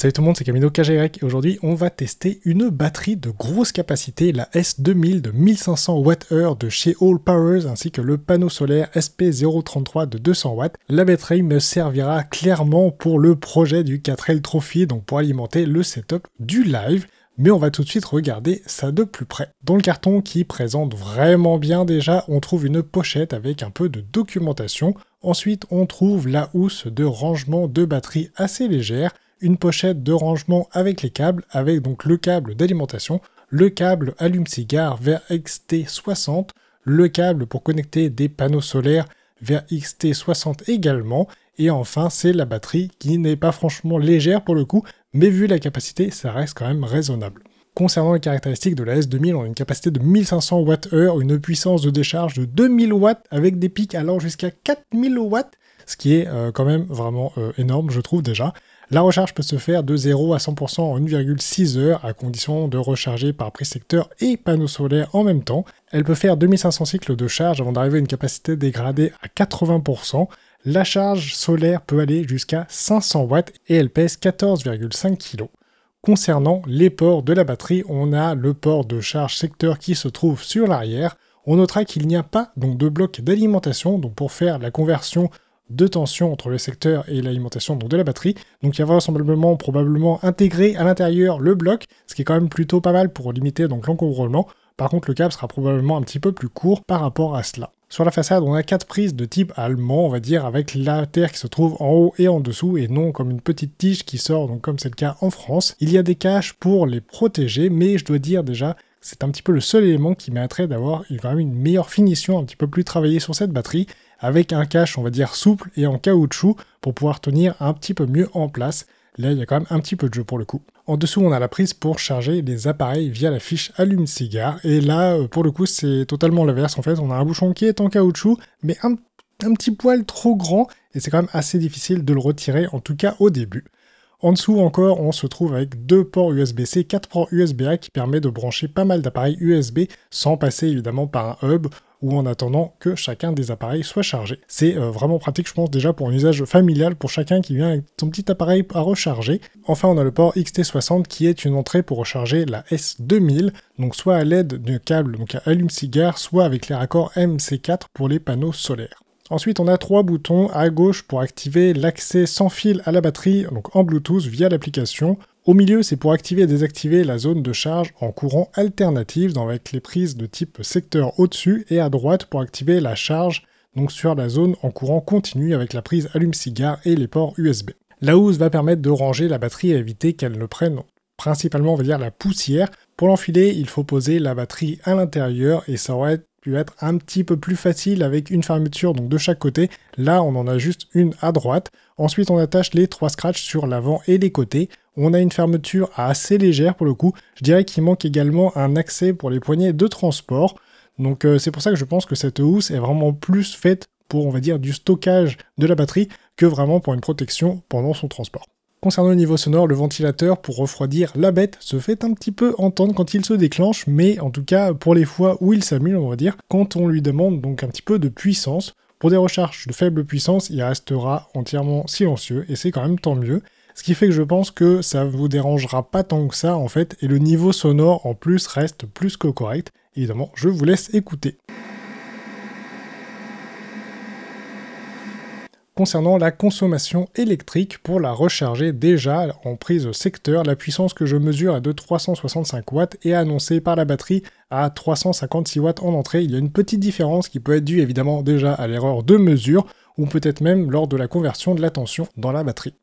Salut tout le monde, c'est Camino et aujourd'hui on va tester une batterie de grosse capacité, la S2000 de 1500 Wh de chez All Powers ainsi que le panneau solaire SP033 de 200 watts. La batterie me servira clairement pour le projet du 4L Trophy, donc pour alimenter le setup du live mais on va tout de suite regarder ça de plus près. Dans le carton qui présente vraiment bien déjà, on trouve une pochette avec un peu de documentation. Ensuite, on trouve la housse de rangement de batterie assez légère, une pochette de rangement avec les câbles, avec donc le câble d'alimentation, le câble allume-cigare vers XT60, le câble pour connecter des panneaux solaires vers XT60 également, et enfin c'est la batterie qui n'est pas franchement légère pour le coup, mais vu la capacité ça reste quand même raisonnable. Concernant les caractéristiques de la S2000, on a une capacité de 1500 Wh, une puissance de décharge de 2000 watts avec des pics allant jusqu'à 4000 watts, ce qui est euh, quand même vraiment euh, énorme je trouve déjà. La recharge peut se faire de 0 à 100% en 1,6 heures à condition de recharger par prix secteur et panneau solaire en même temps. Elle peut faire 2500 cycles de charge avant d'arriver à une capacité dégradée à 80%. La charge solaire peut aller jusqu'à 500 watts et elle pèse 14,5 kg. Concernant les ports de la batterie, on a le port de charge secteur qui se trouve sur l'arrière. On notera qu'il n'y a pas donc de bloc d'alimentation, donc pour faire la conversion de tension entre le secteur et l'alimentation de la batterie. Donc il y a vraisemblablement probablement intégré à l'intérieur le bloc, ce qui est quand même plutôt pas mal pour limiter donc l'encombrement. Par contre le câble sera probablement un petit peu plus court par rapport à cela. Sur la façade, on a quatre prises de type allemand, on va dire, avec la terre qui se trouve en haut et en dessous, et non comme une petite tige qui sort, donc comme c'est le cas en France. Il y a des caches pour les protéger, mais je dois dire déjà c'est un petit peu le seul élément qui mériterait d'avoir une meilleure finition un petit peu plus travaillée sur cette batterie avec un cache, on va dire, souple et en caoutchouc pour pouvoir tenir un petit peu mieux en place. Là, il y a quand même un petit peu de jeu pour le coup. En dessous, on a la prise pour charger les appareils via la fiche allume-cigare. Et là, euh, pour le coup, c'est totalement l'inverse. En fait, on a un bouchon qui est en caoutchouc, mais un, petit poil trop grand. Et c'est quand même assez difficile de le retirer, en tout cas au début. En dessous encore, on se trouve avec deux ports USB-C, quatre ports USB-A qui permet de brancher pas mal d'appareils USB sans passer évidemment par un hub ou en attendant que chacun des appareils soit chargé. C'est euh, vraiment pratique, je pense, déjà pour un usage familial pour chacun qui vient avec son petit appareil à recharger. Enfin, on a le port XT60 qui est une entrée pour recharger la S2000, donc soit à l'aide d'un câble donc à allume-cigare, soit avec les raccords MC4 pour les panneaux solaires. Ensuite, on a trois boutons à gauche pour activer l'accès sans fil à la batterie, donc en Bluetooth via l'application. Au milieu, c'est pour activer et désactiver la zone de charge en courant alternatif, avec les prises de type secteur au-dessus, et à droite pour activer la charge, donc sur la zone en courant continu avec la prise allume-cigare et les ports USB. La housse va permettre de ranger la batterie et éviter qu'elle ne prenne principalement on dire la poussière. Pour l'enfiler, il faut poser la batterie à l'intérieur et ça être pu être un petit peu plus facile avec une fermeture donc de chaque côté. Là, on en a juste une à droite. Ensuite, on attache les trois scratchs sur l'avant et les côtés. On a une fermeture assez légère pour le coup. Je dirais qu'il manque également un accès pour les poignées de transport. Donc euh, c'est pour ça que je pense que cette housse est vraiment plus faite pour, on va dire, du stockage de la batterie que vraiment pour une protection pendant son transport. Concernant le niveau sonore, le ventilateur pour refroidir la bête se fait un petit peu entendre quand il se déclenche, mais en tout cas pour les fois où il s'amuse, on va dire, quand on lui demande donc un petit peu de puissance. Pour des recharges de faible puissance, il restera entièrement silencieux, et c'est quand même tant mieux. Ce qui fait que je pense que ça vous dérangera pas tant que ça en fait, et le niveau sonore en plus reste plus que correct. Évidemment, je vous laisse écouter. concernant la consommation électrique pour la recharger déjà en prise secteur. La puissance que je mesure est de 365 watts et annoncée par la batterie à 356 watts en entrée. Il y a une petite différence qui peut être due évidemment déjà à l'erreur de mesure ou peut-être même lors de la conversion de la tension dans la batterie.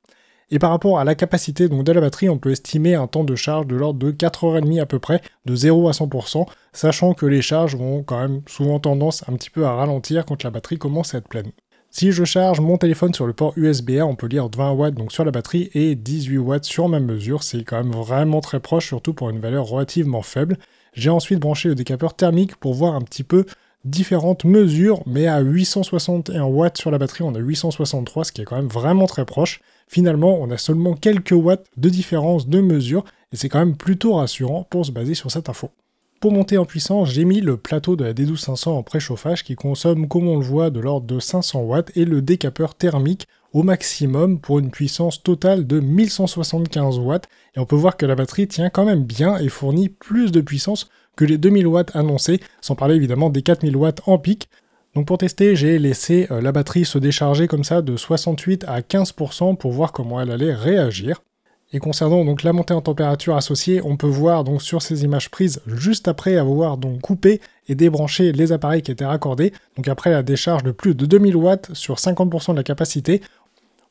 Et par rapport à la capacité donc, de la batterie, on peut estimer un temps de charge de l'ordre de 4h30 à peu près, de 0 à 100%, sachant que les charges ont quand même souvent tendance un petit peu à ralentir quand la batterie commence à être pleine. Si je charge mon téléphone sur le port usb on peut lire 20 watts donc sur la batterie et 18 watts sur ma mesure, c'est quand même vraiment très proche, surtout pour une valeur relativement faible. J'ai ensuite branché le décapeur thermique pour voir un petit peu différentes mesures, mais à 861 watts sur la batterie, on a 863, ce qui est quand même vraiment très proche. Finalement, on a seulement quelques watts de différence de mesure, et c'est quand même plutôt rassurant pour se baser sur cette info. Pour monter en puissance, j'ai mis le plateau de la D12500 en préchauffage qui consomme, comme on le voit, de l'ordre de 500 watts et le décapeur thermique au maximum pour une puissance totale de 1175 watts. Et on peut voir que la batterie tient quand même bien et fournit plus de puissance que les 2000 watts annoncés, sans parler évidemment des 4000 watts en pic. Donc pour tester, j'ai laissé euh, la batterie se décharger comme ça de 68 à 15% pour voir comment elle allait réagir. Et concernant donc la montée en température associée, on peut voir donc sur ces images prises juste après avoir donc coupé et débranché les appareils qui étaient raccordés, donc après la décharge de plus de 2000 watts sur 50% de la capacité,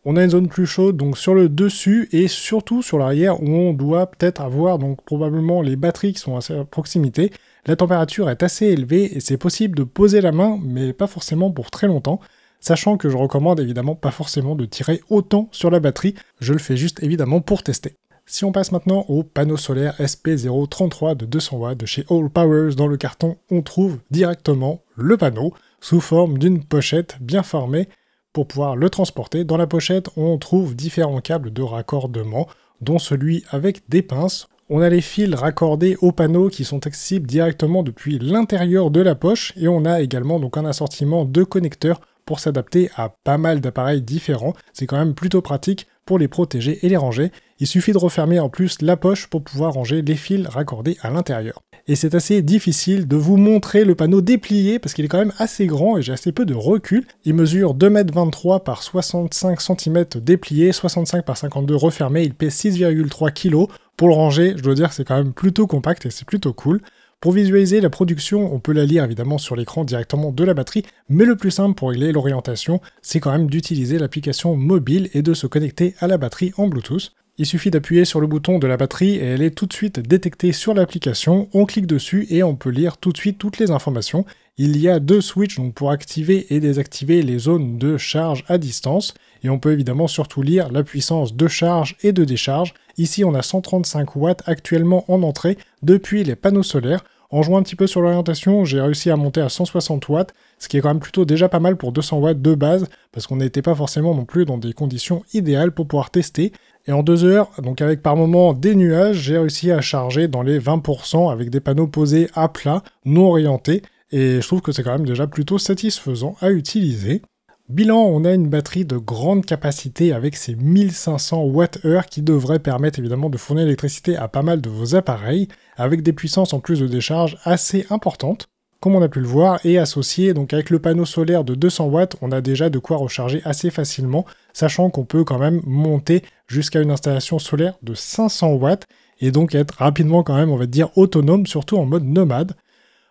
on a une zone plus chaude donc sur le dessus et surtout sur l'arrière où on doit peut-être avoir donc probablement les batteries qui sont à proximité. La température est assez élevée et c'est possible de poser la main mais pas forcément pour très longtemps sachant que je recommande évidemment pas forcément de tirer autant sur la batterie, je le fais juste évidemment pour tester. Si on passe maintenant au panneau solaire SP033 de 200 w de chez All Powers, dans le carton on trouve directement le panneau sous forme d'une pochette bien formée pour pouvoir le transporter. Dans la pochette, on trouve différents câbles de raccordement, dont celui avec des pinces. On a les fils raccordés au panneau qui sont accessibles directement depuis l'intérieur de la poche et on a également donc un assortiment de connecteurs pour s'adapter à pas mal d'appareils différents. C'est quand même plutôt pratique pour les protéger et les ranger. Il suffit de refermer en plus la poche pour pouvoir ranger les fils raccordés à l'intérieur. Et c'est assez difficile de vous montrer le panneau déplié parce qu'il est quand même assez grand et j'ai assez peu de recul. Il mesure 2m23 par 65 cm déplié, 65 par 52 refermé, il pèse 6,3 kg. Pour le ranger, je dois dire c'est quand même plutôt compact et c'est plutôt cool. Pour visualiser la production, on peut la lire évidemment sur l'écran directement de la batterie, mais le plus simple pour régler l'orientation, c'est quand même d'utiliser l'application mobile et de se connecter à la batterie en Bluetooth. Il suffit d'appuyer sur le bouton de la batterie et elle est tout de suite détectée sur l'application. On clique dessus et on peut lire tout de suite toutes les informations. Il y a deux switches pour activer et désactiver les zones de charge à distance et on peut évidemment surtout lire la puissance de charge et de décharge Ici, on a 135 watts actuellement en entrée depuis les panneaux solaires. En jouant un petit peu sur l'orientation, j'ai réussi à monter à 160 watts, ce qui est quand même plutôt déjà pas mal pour 200 watts de base, parce qu'on n'était pas forcément non plus dans des conditions idéales pour pouvoir tester. Et en deux heures, donc avec par moments des nuages, j'ai réussi à charger dans les 20% avec des panneaux posés à plat, non orientés, et je trouve que c'est quand même déjà plutôt satisfaisant à utiliser. Bilan, on a une batterie de grande capacité avec ses 1500 Wh qui devrait permettre évidemment de fournir l'électricité à pas mal de vos appareils, avec des puissances en plus de décharge assez importantes, comme on a pu le voir, et associé donc avec le panneau solaire de 200 watts, on a déjà de quoi recharger assez facilement, sachant qu'on peut quand même monter jusqu'à une installation solaire de 500 watts, et donc être rapidement quand même, on va dire, autonome, surtout en mode nomade.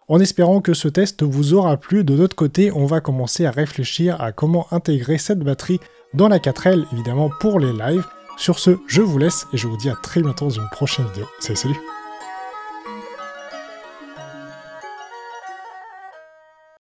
En espérant que ce test vous aura plu, de notre côté, on va commencer à réfléchir à comment intégrer cette batterie dans la 4L, évidemment pour les lives. Sur ce, je vous laisse et je vous dis à très bientôt dans une prochaine vidéo. Salut salut